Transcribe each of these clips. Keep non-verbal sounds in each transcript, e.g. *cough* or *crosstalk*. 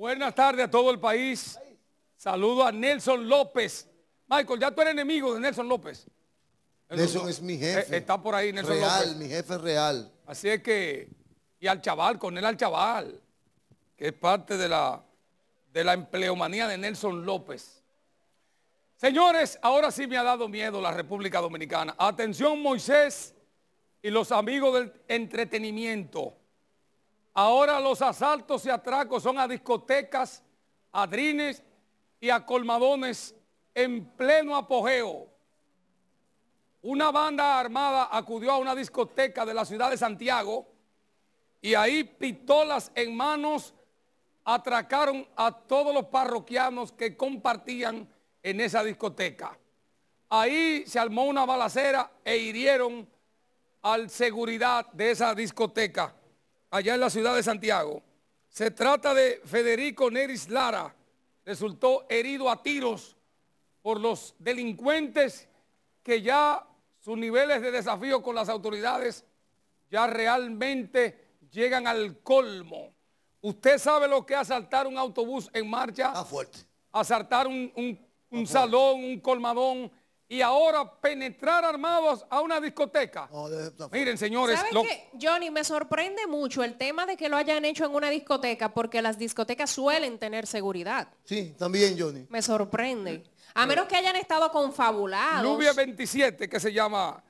Buenas tardes a todo el país. Saludo a Nelson López. Michael, ya tú eres enemigo de Nelson López. Nelson, es mi jefe. Eh, está por ahí Nelson real, mi jefe real. Así es que, y al chaval, con él al chaval, que es parte de la, de la empleomanía de Nelson López. Señores, ahora sí me ha dado miedo la República Dominicana. Atención Moisés y los amigos del entretenimiento. Ahora los asaltos y atracos son a discotecas, a drines y a colmadones en pleno apogeo. Una banda armada acudió a una discoteca de la ciudad de Santiago y ahí pistolas en manos atracaron a todos los parroquianos que compartían en esa discoteca. Ahí se armó una balacera e hirieron al seguridad de esa discoteca allá en la ciudad de Santiago. Se trata de Federico Neris Lara. Resultó herido a tiros por los delincuentes que ya sus niveles de desafío con las autoridades ya realmente llegan al colmo. ¿Usted sabe lo que es asaltar un autobús en marcha? fuerte. Asaltar un salón, un colmadón, y ahora penetrar armados a una discoteca. Oh, Miren, señores. qué, Johnny? Me sorprende mucho el tema de que lo hayan hecho en una discoteca porque las discotecas suelen tener seguridad. Sí, también, Johnny. Me sorprende. A menos que hayan estado confabulados. Nubia 27, que se llama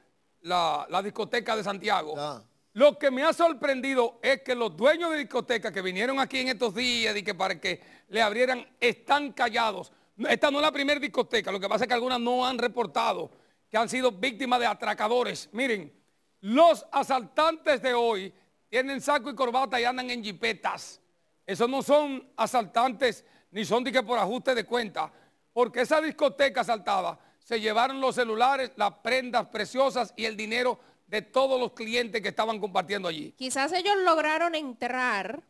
la, discoteca de Santiago. Ah. Lo que me ha sorprendido es que los dueños de discoteca que vinieron aquí en estos días y que para que le abrieran están callados. Esta no es la primera discoteca, lo que pasa es que algunas no han reportado que han sido víctimas de atracadores. Miren, los asaltantes de hoy tienen saco y corbata y andan en jipetas. Esos no son asaltantes ni son de que por ajuste de cuenta, porque esa discoteca asaltada se llevaron los celulares, las prendas preciosas y el dinero de todos los clientes que estaban compartiendo allí. Quizás ellos lograron entrar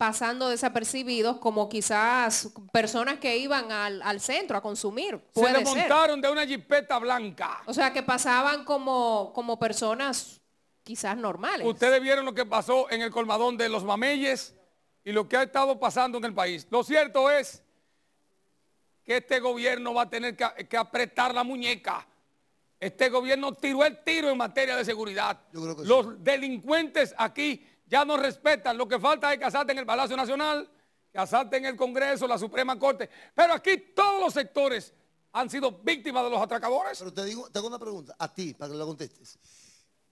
pasando desapercibidos como quizás personas que iban al, centro a consumir. se desmontaron montaron de una jipeta blanca. O sea, que pasaban como, como personas quizás normales. Ustedes vieron lo que pasó en el colmadón de los mameyes y lo que ha estado pasando en el país. Lo cierto es que este gobierno va a tener que, apretar la muñeca. Este gobierno tiró el tiro en materia de seguridad. los delincuentes aquí ya no respetan. Lo que falta es que en el Palacio Nacional, que en el Congreso, la Suprema Corte. Pero aquí todos los sectores han sido víctimas de los atracadores. Pero te digo, tengo una pregunta a ti para que la contestes.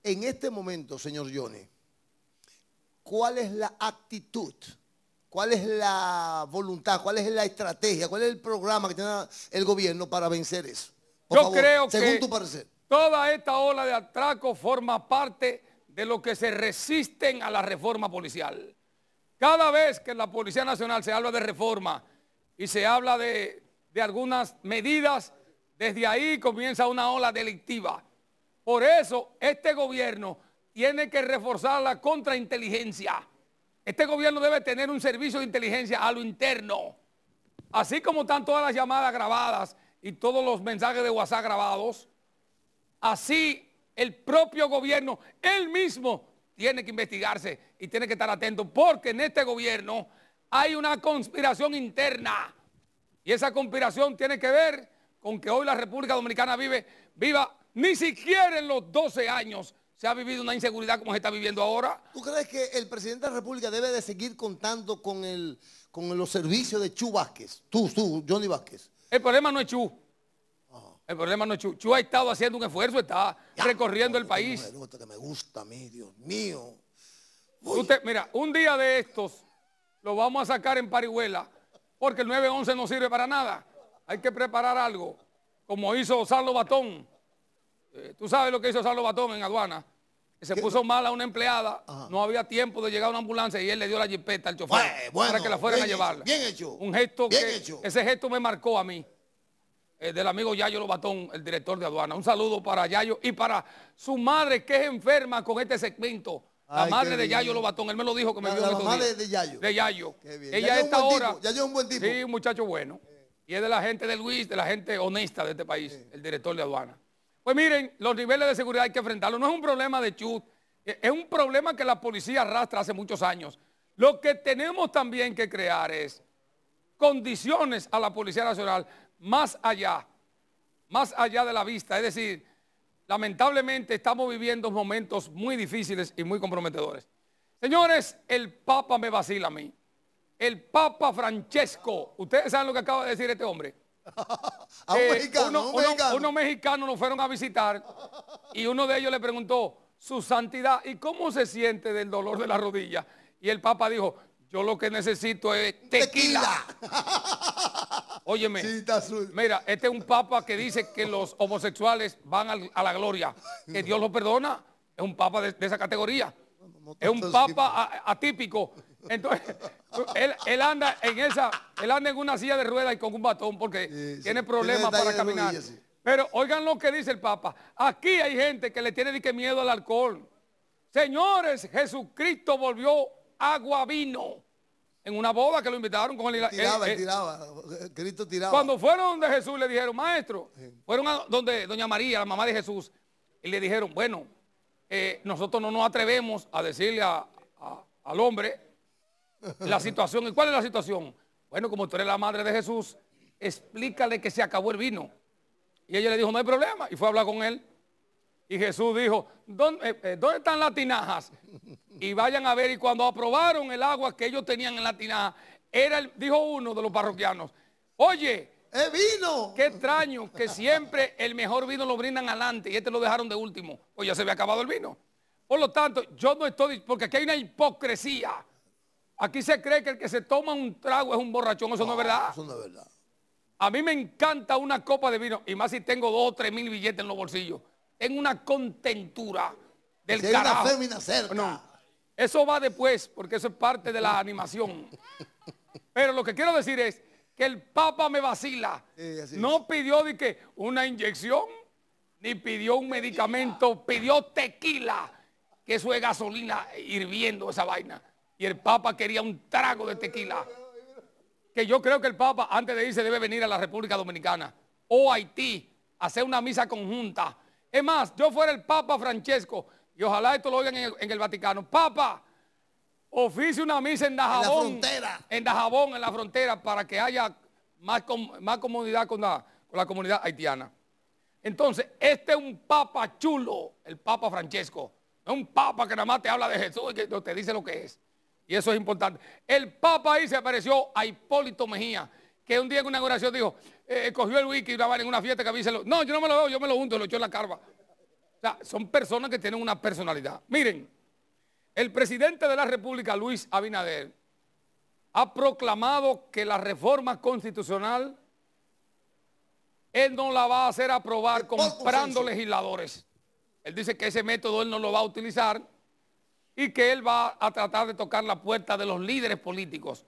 En este momento, señor Johnny, ¿cuál es la actitud? ¿Cuál es la voluntad? ¿Cuál es la estrategia? ¿Cuál es el programa que tiene el gobierno para vencer eso? Yo creo según que tu parecer. toda esta ola de atraco forma parte de los que se resisten a la reforma policial. Cada vez que la Policía Nacional se habla de reforma y se habla de, de algunas medidas, desde ahí comienza una ola delictiva. Por eso este gobierno tiene que reforzar la contrainteligencia. Este gobierno debe tener un servicio de inteligencia a lo interno. Así como están todas las llamadas grabadas y todos los mensajes de WhatsApp grabados, así el propio gobierno, él mismo tiene que investigarse y tiene que estar atento porque en este gobierno hay una conspiración interna y esa conspiración tiene que ver con que hoy la República Dominicana vive, viva, ni siquiera en los 12 años se ha vivido una inseguridad como se está viviendo ahora. ¿Tú crees que el presidente de la República debe de seguir contando con, los servicios de Chu Vázquez? Tú, tú, Johnny Vázquez. El problema no es Chu. El problema no es Chu. Chu ha estado haciendo un esfuerzo, está recorriendo el país. Que me gusta a mí, Dios mío. Usted, mira, un día de estos lo vamos a sacar en parihuela porque el 911 no sirve para nada. Hay que preparar algo, como hizo Sarlo Batón. Eh, tú sabes lo que hizo Sarlo Batón en aduana. se puso mal a una empleada, no había tiempo de llegar a una ambulancia y él le dio la jipeta al chofer para que la fueran a llevar, bien hecho. Un gesto que, ese gesto me marcó a mí. Eh, del amigo Yayo Lobatón, el director de aduana. Un saludo para Yayo y para su madre que es enferma con este segmento. La madre de Yayo Lobatón, él me lo dijo que me vio. La, la madre de Yayo. De Yayo. Ella está ahora. Yayo es un buen tipo. Sí, un muchacho bueno. Y es de la gente de Luis, de la gente honesta de este país, el director de aduana. Pues miren, los niveles de seguridad hay que enfrentarlo. No es un problema de chut, eh, es un problema que la policía arrastra hace muchos años. Lo que tenemos también que crear es condiciones a la Policía Nacional más allá, más allá de la vista. Es decir, lamentablemente estamos viviendo momentos muy difíciles y muy comprometedores. Señores, el Papa me vacila a mí. El Papa Francesco. Ustedes saben lo que acaba de decir este hombre. *laughs* un eh, mexicano, Unos mexicanos nos fueron a visitar y uno de ellos le preguntó, su santidad, ¿y cómo se siente del dolor de la rodilla? Y el Papa dijo, yo lo que necesito es tequila. *laughs* Óyeme, mira, este es un papa que dice que los homosexuales van a la gloria, que Dios lo perdona. Es un papa de, esa categoría. Es un papa atípico. Entonces, *laughs* él, anda en esa, él anda en una silla de ruedas y con un batón porque tiene problemas para caminar. Pero oigan lo que dice el Papa. Aquí hay gente que le tiene miedo al alcohol. Señores, Jesucristo volvió agua vino en una boda que lo invitaron con él. Tiraba, y eh, eh, tiraba, Cristo tiraba. Cuando fueron donde Jesús le dijeron, maestro, fueron a donde doña María, la mamá de Jesús, y le dijeron, bueno, eh, nosotros no nos atrevemos a decirle al hombre la *laughs* situación. ¿Y cuál es la situación? Bueno, como tú eres la madre de Jesús, explícale que se acabó el vino. Y ella le dijo, no hay problema, y fue a hablar con él. Y Jesús dijo, ¿dónde, ¿dónde están las tinajas? Y vayan a ver, y cuando aprobaron el agua que ellos tenían en la tinaja, era dijo uno de los parroquianos, oye, es ¡Eh, vino! Qué extraño que siempre el mejor vino lo brindan adelante y este lo dejaron de último. Pues ya se había acabado el vino. Por lo tanto, yo no estoy, porque aquí hay una hipocresía. Aquí se cree que el que se toma un trago es un borrachón, eso no, es verdad. Eso no es verdad. A mí me encanta una copa de vino, y más si tengo dos o tres mil billetes en los bolsillos. en una contentura del si carajo. cerca. No, eso va después, porque eso es parte de la animación. Pero lo que quiero decir es que el Papa me vacila. no pidió de que una inyección, ni pidió un medicamento, pidió tequila, que eso es gasolina hirviendo esa vaina. Y el Papa quería un trago de tequila. Que yo creo que el Papa, antes de irse, debe venir a la República Dominicana o Haití, hacer una misa conjunta. Es más, yo fuera el Papa Francesco, y ojalá esto lo oigan en el, Vaticano. Papa, oficie una misa en Dajabón. En la frontera. En la frontera, para que haya más, más comunidad con la, comunidad haitiana. Entonces, este es un papa chulo, el papa Francesco. Es un papa que nada más te habla de Jesús y que te dice lo que es. Y eso es importante. El papa ahí se apareció a Hipólito Mejía, que un día en una oración dijo, eh, eh, cogió el wiki y una en una fiesta que avíselo. No, yo no me lo veo, yo me lo y lo echo en la carva. O sea, son personas que tienen una personalidad. Miren, el presidente de la República, Luis Abinader, ha proclamado que la reforma constitucional él no la va a hacer aprobar comprando legisladores. Él dice que ese método él no lo va a utilizar y que él va a tratar de tocar la puerta de los líderes políticos.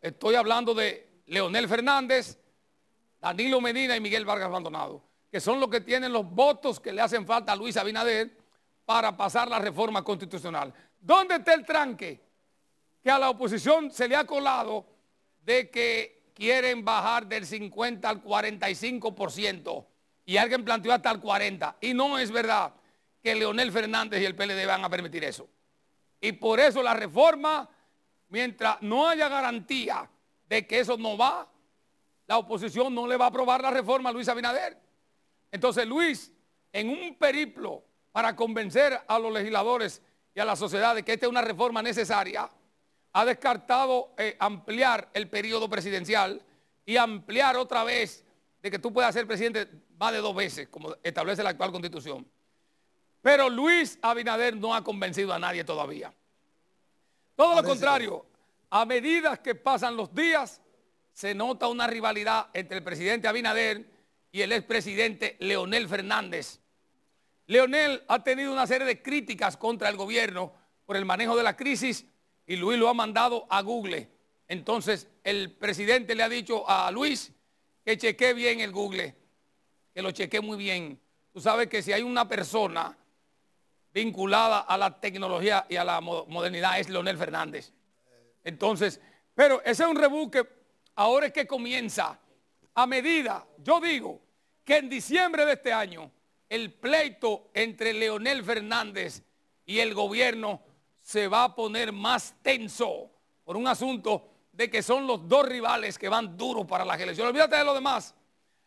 Estoy hablando de Leonel Fernández, Danilo Medina y Miguel Vargas Maldonado que son los que tienen los votos que le hacen falta a Luis Abinader para pasar la reforma constitucional. ¿Dónde está el tranque que a la oposición se le ha colado de que quieren bajar del 50 al 45%? Y alguien planteó hasta el 40%. Y no es verdad que Leonel Fernández y el PLD van a permitir eso. Y por eso la reforma, mientras no haya garantía de que eso no va, la oposición no le va a aprobar la reforma a Luis Abinader. Entonces Luis, en un periplo para convencer a los legisladores y a la sociedad de que esta es una reforma necesaria, ha descartado eh, ampliar el periodo presidencial y ampliar otra vez de que tú puedas ser presidente más de dos veces, como establece la actual constitución. Pero Luis Abinader no ha convencido a nadie todavía. Todo lo contrario, a medida que pasan los días, se nota una rivalidad entre el presidente Abinader y el expresidente Leonel Fernández. Leonel ha tenido una serie de críticas contra el gobierno por el manejo de la crisis y Luis lo ha mandado a Google. Entonces el presidente le ha dicho a Luis que cheque bien el Google, que lo cheque muy bien. Tú sabes que si hay una persona vinculada a la tecnología y a la modernidad es Leonel Fernández. Entonces, pero ese es un rebuque. ahora es que comienza a medida, yo digo, que en diciembre de este año el pleito entre Leonel Fernández y el gobierno se va a poner más tenso por un asunto de que son los dos rivales que van duros para las elecciones. Olvídate de lo demás.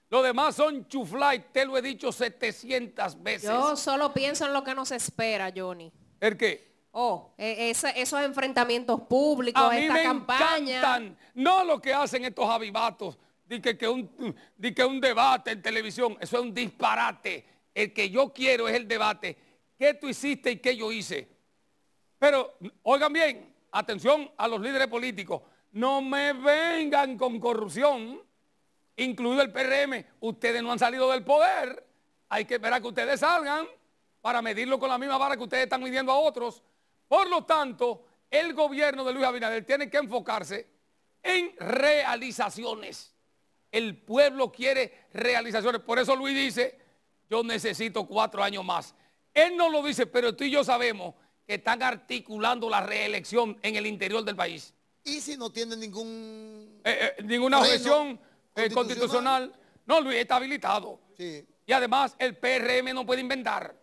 Lo demás son y te lo he dicho 700 veces. Yo solo pienso en lo que nos espera, Johnny. ¿El qué? Oh, e, esos enfrentamientos públicos, a mí esta campaña. no lo que hacen estos avivatos dice que, un, que un debate en televisión, eso es un disparate. El que yo quiero es el debate. ¿Qué tú hiciste y qué yo hice? Pero, oigan bien, atención a los líderes políticos, no me vengan con corrupción, incluido el PRM. Ustedes no han salido del poder, hay que esperar que ustedes salgan para medirlo con la misma vara que ustedes están midiendo a otros. Por lo tanto, el gobierno de Luis Abinader tiene que enfocarse en realizaciones. El pueblo quiere realizaciones. Por eso Luis dice, yo necesito cuatro años más. Él no lo dice, pero tú y yo sabemos que están articulando la reelección en el interior del país. ¿Y si no tiene ningún... Eh, eh, ninguna objeción eh, constitucional? No, Luis, está habilitado. Y además el PRM no puede inventar.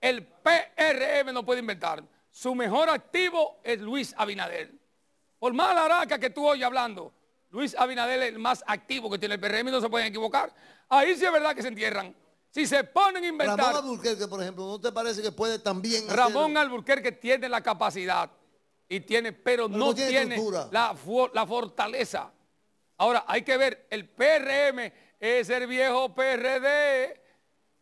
El PRM no puede inventar. Su mejor activo es Luis Abinader. Por más laraca que tú hoy hablando, Luis Abinadel es el más activo que tiene el PRM y no se pueden equivocar. Ahí sí es verdad que se entierran. Si se ponen a inventar... Ramón Alburquerque, por ejemplo, ¿no te parece que puede también Ramón Alburquer Alburquerque tiene la capacidad y tiene, pero, no, tiene, la, fortaleza. Ahora, hay que ver, el PRM es el viejo PRD,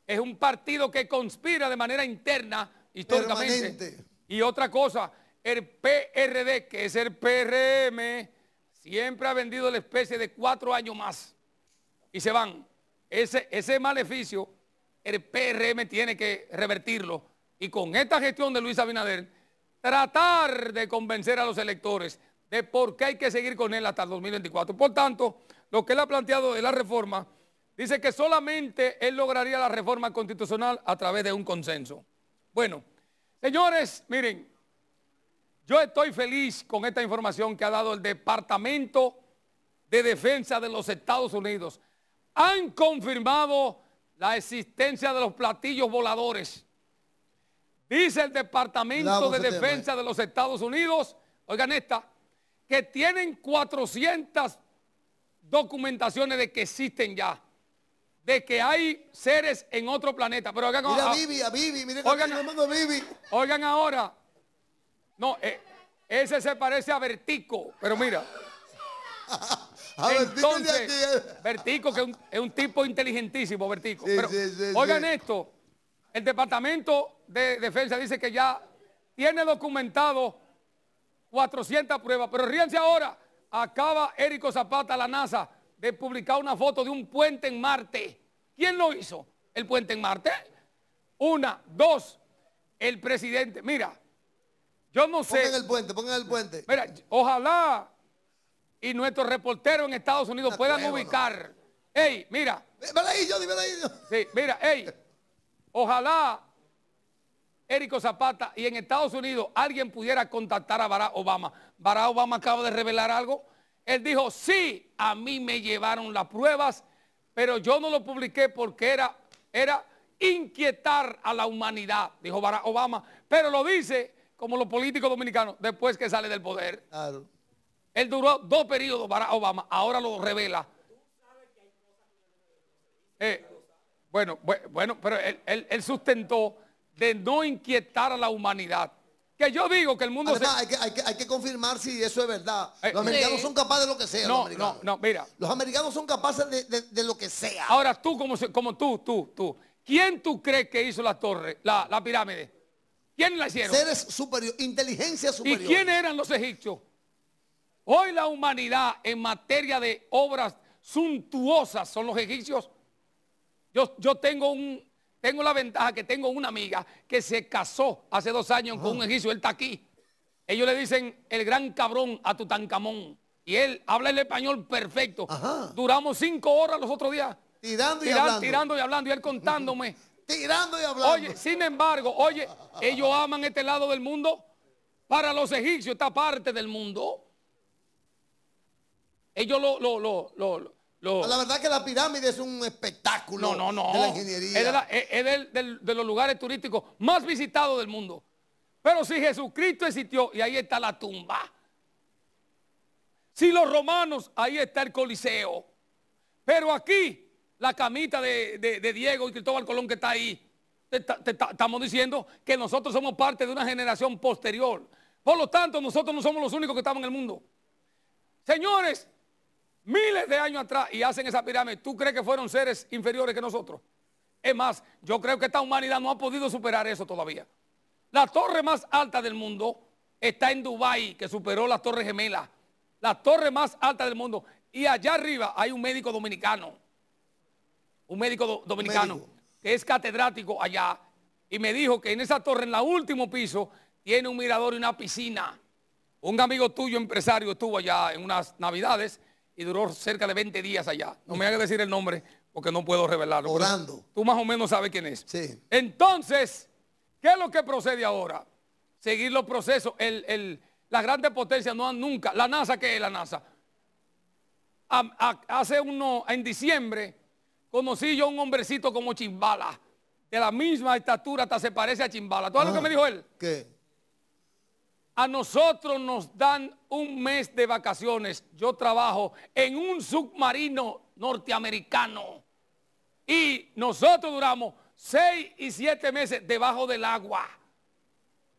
es un partido que conspira de manera interna históricamente. Y otra cosa, el PRD, que es el PRM siempre ha vendido la especie de cuatro años más y se van. Ese, ese maleficio, el PRM tiene que revertirlo y con esta gestión de Luis Abinader, tratar de convencer a los electores de por qué hay que seguir con él hasta el 2024. Por tanto, lo que él ha planteado de la reforma, dice que solamente él lograría la reforma constitucional a través de un consenso. Bueno, señores, miren, yo estoy feliz con esta información que ha dado el Departamento de Defensa de los Estados Unidos. Han confirmado la existencia de los platillos voladores. Dice el Departamento de Defensa eh. de los Estados Unidos, oigan esta, que tienen 400 documentaciones de que existen ya, de que hay seres en otro planeta. Pero oigan, oigan ahora, no, eh, ese se parece a Vertico, pero mira. *laughs* Entonces, Vertico, que es un, tipo inteligentísimo, Vertico. pero, oigan esto, el Departamento de Defensa dice que ya tiene documentado 400 pruebas, pero ríense ahora, acaba Érico Zapata, la NASA, de publicar una foto de un puente en Marte. ¿Quién lo hizo? ¿El puente en Marte? Una, dos, el presidente. Mira, yo no sé. Pongan el puente, pongan el puente. Mira, ojalá y nuestros reporteros en Estados Unidos puedan ubicar. Ey, mira. ahí, Johnny, ahí. Sí, mira, ey. Ojalá Érico Zapata y en Estados Unidos alguien pudiera contactar a Barack Obama. Barack Obama acaba de revelar algo. Él dijo, sí, a mí me llevaron las pruebas, pero yo no lo publiqué porque era, era inquietar a la humanidad, dijo Barack Obama. Pero lo dice como los políticos dominicanos, después que sale del poder. Él duró dos periodos para Obama, ahora lo revela. Eh, bueno, bueno, pero él, sustentó de no inquietar a la humanidad. Que yo digo que el mundo... hay, que, hay, que, confirmar si eso es verdad. Eh, los americanos son capaces de lo que sea. No, no, mira. Los americanos son capaces de, lo que sea. Ahora tú, como, como tú, tú, tú. ¿Quién tú crees que hizo la torre, la pirámide? ¿Quién la hicieron? Seres superiores, inteligencia superior. ¿Y quiénes eran los egipcios? Hoy la humanidad en materia de obras suntuosas son los egipcios. Yo, yo tengo, un, tengo la ventaja que tengo una amiga que se casó hace dos años con ah. un egipcio, él está aquí. Ellos le dicen el gran cabrón a Tutankamón. Y él habla el español perfecto. Duramos cinco horas los otros días. Tirando y hablando. Tirando y hablando. Y él contándome *laughs* tirando y hablando. Oye, sin embargo, oye, ellos aman este lado del mundo. Para los egipcios, esta parte del mundo. Ellos lo, La verdad que la pirámide es un espectáculo no, no, no. de la ingeniería. Es, de, los lugares turísticos más visitados del mundo. Pero si Jesucristo existió y ahí está la tumba. Si los romanos, ahí está el Coliseo. Pero aquí la camita de, Diego y Cristóbal Colón que está ahí. estamos diciendo que nosotros somos parte de una generación posterior. Por lo tanto, nosotros no somos los únicos que estamos en el mundo. Señores, miles de años atrás y hacen esa pirámide, ¿tú crees que fueron seres inferiores que nosotros? Es más, yo creo que esta humanidad no ha podido superar eso todavía. La torre más alta del mundo está en Dubái, que superó la torre gemela. La torre más alta del mundo. Y allá arriba hay un médico dominicano un médico dominicano, que es catedrático allá, y me dijo que en esa torre, en la último piso, tiene un mirador y una piscina. Un amigo tuyo, empresario, estuvo allá en unas navidades y duró cerca de 20 días allá. No me haga decir el nombre porque no puedo revelarlo. Orando. Tú más o menos sabes quién es. Entonces, ¿qué es lo que procede ahora? Seguir los procesos. El, el, las grandes potencias no han nunca. La NASA, ¿qué es la NASA? hace uno, en diciembre, como si yo, un hombrecito como Chimbala, de la misma estatura, hasta se parece a Chimbala. ¿Tú sabes lo que ah, me dijo él? ¿Qué? A nosotros nos dan un mes de vacaciones. Yo trabajo en un submarino norteamericano. Y nosotros duramos seis y siete meses debajo del agua.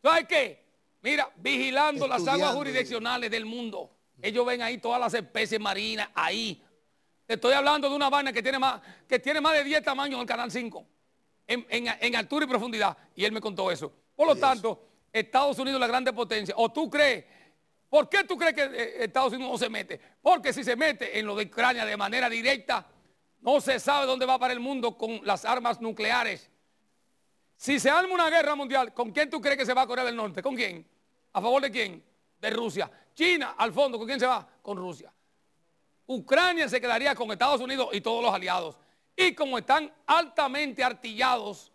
¿Sabes qué? Mira, vigilando las aguas jurisdiccionales del mundo. Ellos ven ahí todas las especies marinas, ahí, Estoy hablando de una vaina que tiene más, que tiene más de 10 tamaños en el Canal 5, en, altura y profundidad. Y él me contó eso. Por lo tanto, Estados Unidos la grande potencia. ¿O tú crees? ¿Por qué tú crees que eh, Estados Unidos no se mete? Porque si se mete en lo de Ucrania de manera directa, no se sabe dónde va para el mundo con las armas nucleares. Si se arma una guerra mundial, ¿con quién tú crees que se va a Corea del Norte? ¿Con quién? ¿A favor de quién? De Rusia. China, al fondo, ¿con quién se va? Con Rusia. Ucrania se quedaría con Estados Unidos y todos los aliados. Y como están altamente artillados,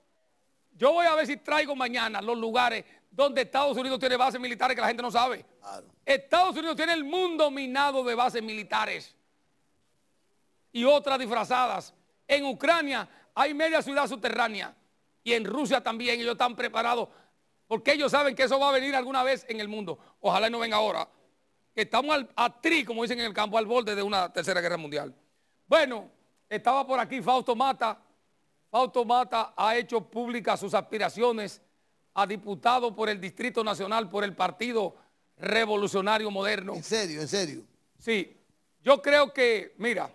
yo voy a ver si traigo mañana los lugares donde Estados Unidos tiene bases militares que la gente no sabe. Estados Unidos tiene el mundo minado de bases militares y otras disfrazadas. En Ucrania hay media ciudad subterránea y en Rusia también ellos están preparados porque ellos saben que eso va a venir alguna vez en el mundo. Ojalá no venga ahora estamos al, a tri, como dicen en el campo, al borde de una tercera guerra mundial. Bueno, estaba por aquí Fausto Mata. Fausto Mata ha hecho públicas sus aspiraciones a diputado por el Distrito Nacional por el Partido Revolucionario Moderno. En serio, en serio. Sí, yo creo que, mira,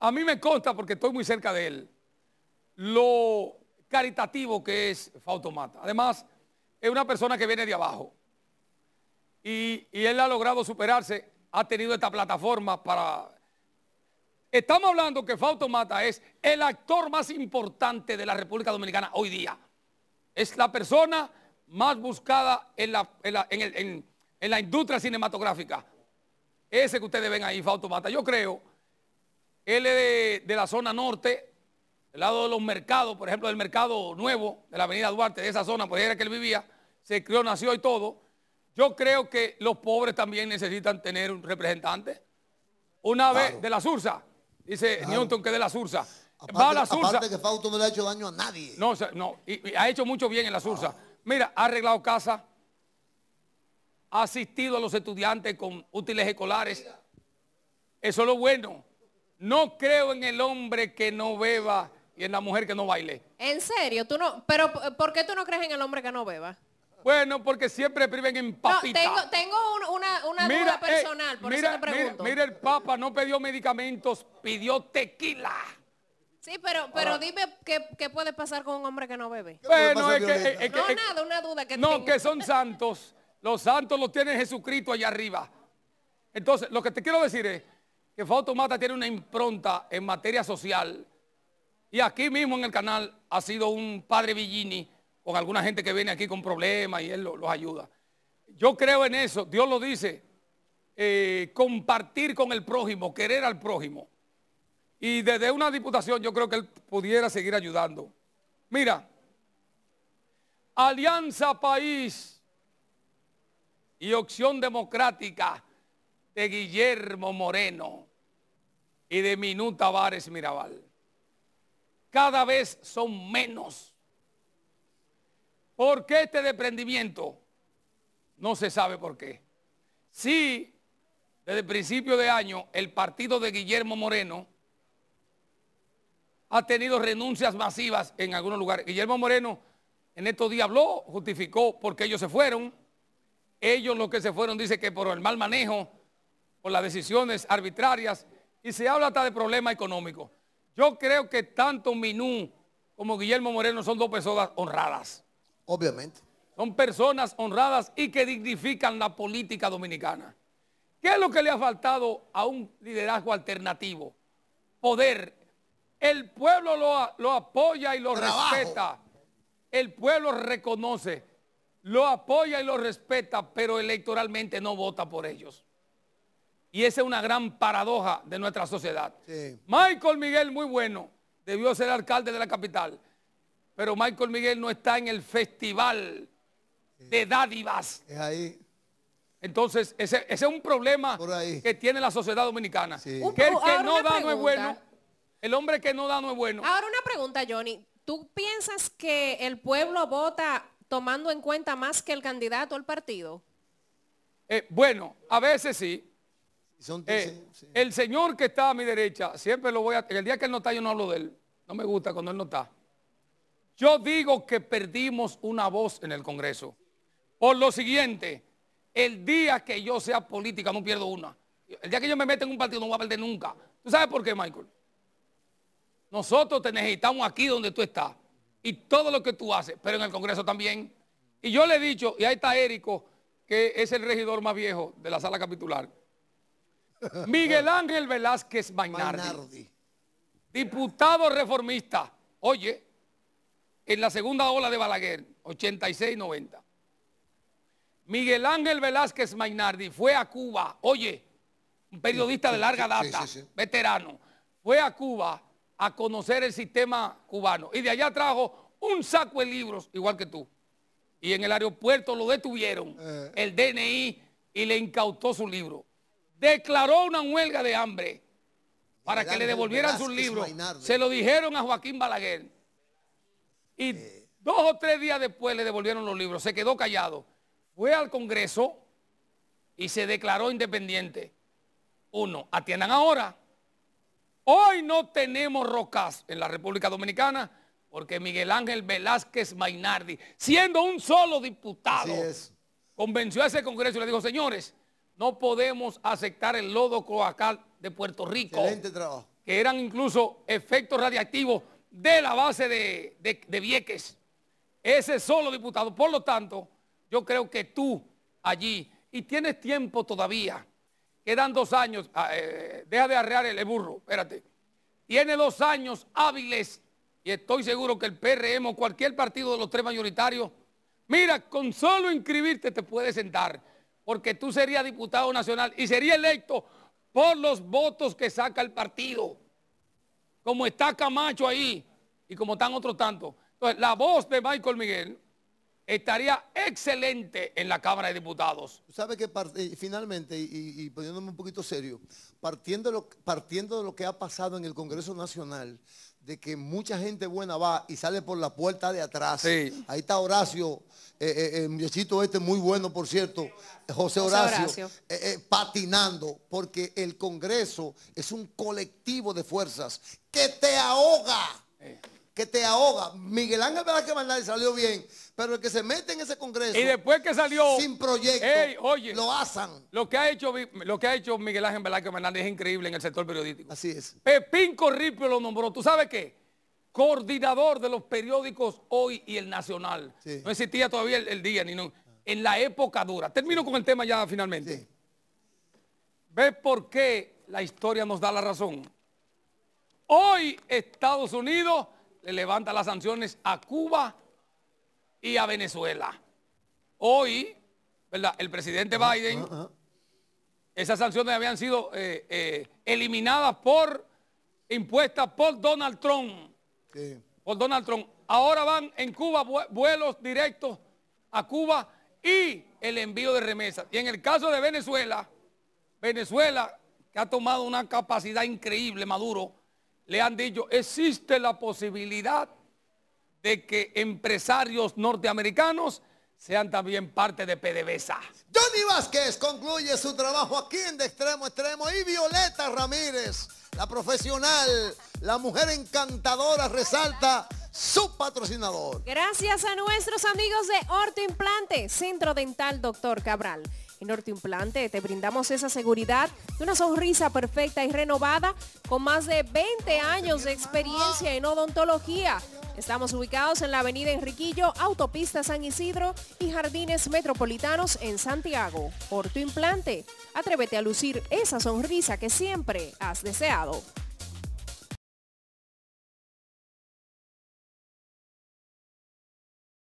a mí me consta porque estoy muy cerca de él, lo caritativo que es Fausto Mata. Además, es una persona que viene de abajo y, él ha logrado superarse, ha tenido esta plataforma para... Estamos hablando que Fausto Mata es el actor más importante de la República Dominicana hoy día. Es la persona más buscada en la, en industria cinematográfica. Ese que ustedes ven ahí, Fausto Mata. Yo creo, él es de, la zona norte, del lado de los mercados, por ejemplo, del mercado nuevo de la avenida Duarte, de esa zona, pues era que él vivía, se crió, nació y todo. Yo creo que los pobres también necesitan tener un representante. Una vez de la Sursa, dice Newton que de la Sursa. Va a la Sursa. Aparte que Fausto no le ha hecho daño a nadie. No, no, y, ha hecho mucho bien en la Sursa. Mira, ha arreglado casa, ha asistido a los estudiantes con útiles escolares. Eso es lo bueno. No creo en el hombre que no beba y en la mujer que no baile. En serio, tú no, pero ¿por qué tú no crees en el hombre que no beba? Bueno, porque siempre priven en papitas. tengo, una, duda eh, personal, por mira, eso pregunto. Mira, el Papa no pidió medicamentos, pidió tequila. Sí, pero, pero ah. dime qué, puede pasar con un hombre que no bebe. Bueno, no, nada, una duda que No, que son santos. Los santos los tiene Jesucristo allá arriba. Entonces, lo que te quiero decir es que Fautomata tiene una impronta en materia social. Y aquí mismo en el canal ha sido un padre Villini con alguna gente que viene aquí con problemas y Él los, ayuda. Yo creo en eso, Dios lo dice, eh, compartir con el prójimo, querer al prójimo. Y desde una diputación yo creo que Él pudiera seguir ayudando. Mira, Alianza País y Opción Democrática de Guillermo Moreno y de Minuta Vares Mirabal. Cada vez son menos ¿Por qué este desprendimiento? No se sabe por qué. Sí, desde el principio de año, el partido de Guillermo Moreno ha tenido renuncias masivas en algunos lugares. Guillermo Moreno en estos días habló, justificó por qué ellos se fueron. Ellos los que se fueron dicen que por el mal manejo, por las decisiones arbitrarias, y se habla hasta de problemas económicos. Yo creo que tanto Minú como Guillermo Moreno son dos personas honradas. Obviamente. Son personas honradas y que dignifican la política dominicana. ¿Qué es lo que le ha faltado a un liderazgo alternativo? Poder. El pueblo lo, apoya y lo respeta. El pueblo reconoce, lo apoya y lo respeta, pero electoralmente no vota por ellos. Y esa es una gran paradoja de nuestra sociedad. Michael Miguel, muy bueno, debió ser alcalde de la capital. Pero Michael Miguel no está en el festival de dádivas. Es ahí. Entonces, ese, es un problema que tiene la sociedad dominicana. el que no da no es bueno. El hombre que no da no es bueno. Ahora una pregunta, Johnny. ¿Tú piensas que el pueblo vota tomando en cuenta más que el candidato al partido? Eh, bueno, a veces sí. Eh, sí. El señor que está a mi derecha, siempre lo voy a... El día que él no está, yo no hablo de él. No me gusta cuando él no está. Yo digo que perdimos una voz en el Congreso. Por lo siguiente, el día que yo sea política no pierdo una. El día que yo me meta en un partido no voy a perder nunca. ¿Tú sabes por qué, Michael? Nosotros te necesitamos aquí donde tú estás y todo lo que tú haces, pero en el Congreso también. Y yo le he dicho, y ahí está Érico, que es el regidor más viejo de la sala capitular. *laughs* Miguel Ángel Velázquez Mainardi, diputado reformista. Oye, en la segunda ola de Balaguer, 86-90. Miguel Ángel Velázquez Mainardi fue a Cuba, oye, un periodista de larga data, veterano, fue a Cuba a conocer el sistema cubano y de allá trajo un saco de libros, igual que tú. Y en el aeropuerto lo detuvieron, eh. el DNI, y le incautó su libro. Declaró una huelga de hambre para que le devolvieran sus libros. Se lo dijeron a Joaquín Balaguer y dos o tres días después le devolvieron los libros. Se quedó callado. Fue al Congreso y se declaró independiente. Uno, atiendan ahora. Hoy no tenemos rocas en la República Dominicana porque Miguel Ángel Velázquez Mainardi, siendo un solo diputado, convenció a ese Congreso y le dijo, señores, no podemos aceptar el lodo cloacal de Puerto Rico. Que eran incluso efectos radiactivos de la base de, Vieques. Ese solo diputado. Por lo tanto, yo creo que tú allí, y tienes tiempo todavía, quedan dos años, ah, eh, deja de arrear el burro, espérate. Tiene dos años hábiles y estoy seguro que el PRM o cualquier partido de los tres mayoritarios, mira, con solo inscribirte te puedes sentar, porque tú serías diputado nacional y sería electo por los votos que saca el partido como está Camacho ahí y como están otros tantos. Entonces, la voz de Michael Miguel estaría excelente en la Cámara de Diputados. ¿Sabe que eh, finalmente, y, poniéndome un poquito serio, partiendo partiendo de lo que ha pasado en el Congreso Nacional, de que mucha gente buena va y sale por la puerta de atrás. Ahí está Horacio, eh, eh, eh, el viechito este muy bueno, por cierto, José Horacio, patinando, porque el Congreso es un colectivo de fuerzas que te ahoga que te ahoga. Miguel Ángel Velázquez Hernández salió bien, pero el que se mete en ese congreso. Y después que salió. Sin proyecto. oye, lo hacen Lo que, ha hecho, lo que ha hecho Miguel Ángel Velázquez Hernández es increíble en el sector periodístico. Así es. Pepín Corripio lo nombró. ¿Tú sabes qué? Coordinador de los periódicos Hoy y El Nacional. No existía todavía el, día, ni no, en la época dura. Termino con el tema ya finalmente. ¿Ves por qué la historia nos da la razón? Hoy Estados Unidos le levanta las sanciones a Cuba y a Venezuela. Hoy, El presidente Biden, esas sanciones habían sido eh, eh, eliminadas por, impuestas por Donald Trump. Por Donald Trump. Ahora van en Cuba vuelos directos a Cuba y el envío de remesas. Y en el caso de Venezuela, Venezuela, que ha tomado una capacidad increíble, Maduro, le han dicho, existe la posibilidad de que empresarios norteamericanos sean también parte de PDVSA. Johnny Vázquez concluye su trabajo aquí en De Extremo Extremo y Violeta Ramírez, la profesional, la mujer encantadora, resalta su patrocinador. Gracias a nuestros amigos de Orto Implante, Centro Dental Doctor Cabral. En Ortoimplante te brindamos esa seguridad de una sonrisa perfecta y renovada con más de 20 años de experiencia en odontología. Estamos ubicados en la avenida Enriquillo, autopista San Isidro y Jardines Metropolitanos en Santiago. Por tu implante, atrévete a lucir esa sonrisa que siempre has deseado.